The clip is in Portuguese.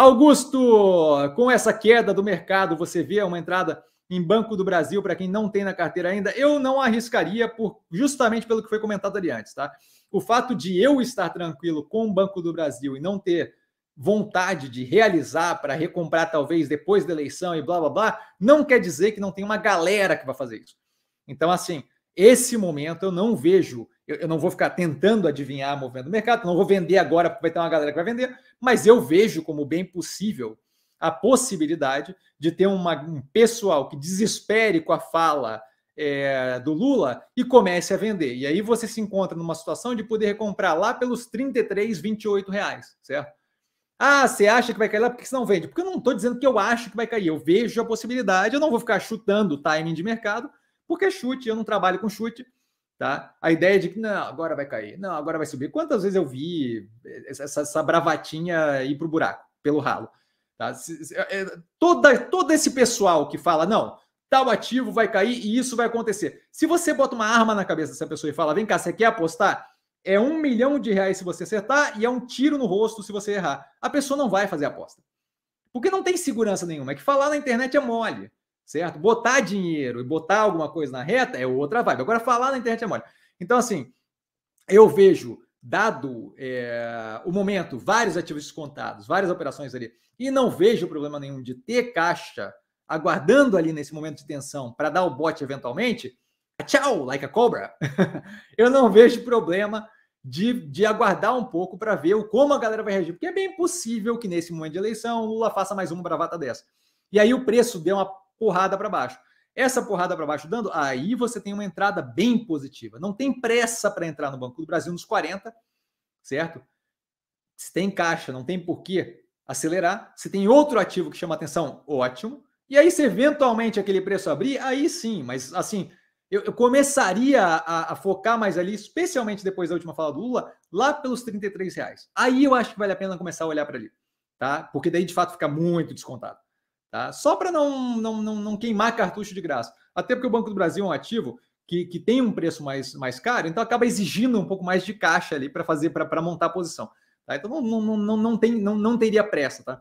Augusto, com essa queda do mercado, você vê uma entrada em Banco do Brasil para quem não tem na carteira ainda? Eu não arriscaria, por, justamente pelo que foi comentado ali antes, tá? O fato de eu estar tranquilo com o Banco do Brasil e não ter vontade de realizar para recomprar talvez depois da eleição e blá blá blá, não quer dizer que não tem uma galera que vai fazer isso. Então, assim, esse momento eu não vejo, eu, eu não vou ficar tentando adivinhar o movimento do mercado, não vou vender agora porque vai ter uma galera que vai vender, mas eu vejo como bem possível a possibilidade de ter uma, um pessoal que desespere com a fala é, do Lula e comece a vender. E aí você se encontra numa situação de poder comprar lá pelos 33, 28 reais, certo? Ah, você acha que vai cair lá? Por que você não vende? Porque eu não estou dizendo que eu acho que vai cair. Eu vejo a possibilidade, eu não vou ficar chutando o timing de mercado, porque é chute, eu não trabalho com chute, tá? A ideia de que não, agora vai cair, não, agora vai subir. Quantas vezes eu vi essa, essa bravatinha ir para o buraco, pelo ralo? Tá? É, é, toda, todo esse pessoal que fala, não, tal ativo vai cair e isso vai acontecer. Se você bota uma arma na cabeça dessa pessoa e fala, vem cá, você quer apostar? É um milhão de reais se você acertar e é um tiro no rosto se você errar. A pessoa não vai fazer aposta. Porque não tem segurança nenhuma. É que falar na internet é mole certo? Botar dinheiro e botar alguma coisa na reta é outra vibe. Agora, falar na internet é mole. Então, assim, eu vejo, dado é, o momento, vários ativos descontados, várias operações ali, e não vejo problema nenhum de ter caixa aguardando ali nesse momento de tensão para dar o bote eventualmente. Tchau, like a cobra. eu não vejo problema de, de aguardar um pouco para ver o, como a galera vai reagir, porque é bem possível que nesse momento de eleição o Lula faça mais uma bravata dessa. E aí o preço deu uma porrada para baixo. Essa porrada para baixo dando, aí você tem uma entrada bem positiva. Não tem pressa para entrar no Banco do Brasil nos 40, certo? Se tem caixa, não tem por que acelerar. Se tem outro ativo que chama atenção, ótimo. E aí, se eventualmente aquele preço abrir, aí sim, mas assim, eu, eu começaria a, a, focar mais ali, especialmente depois da última fala do Lula, lá pelos 33 reais. Aí eu acho que vale a pena começar a olhar para ali, tá? Porque daí de fato fica muito descontado. Tá? Só para não, não, não, não queimar cartucho de graça. Até porque o Banco do Brasil é um ativo que, que tem um preço mais, mais caro, então acaba exigindo um pouco mais de caixa ali para fazer para montar a posição. Tá? Então não, não, não, não, tem, não, não teria pressa. Tá?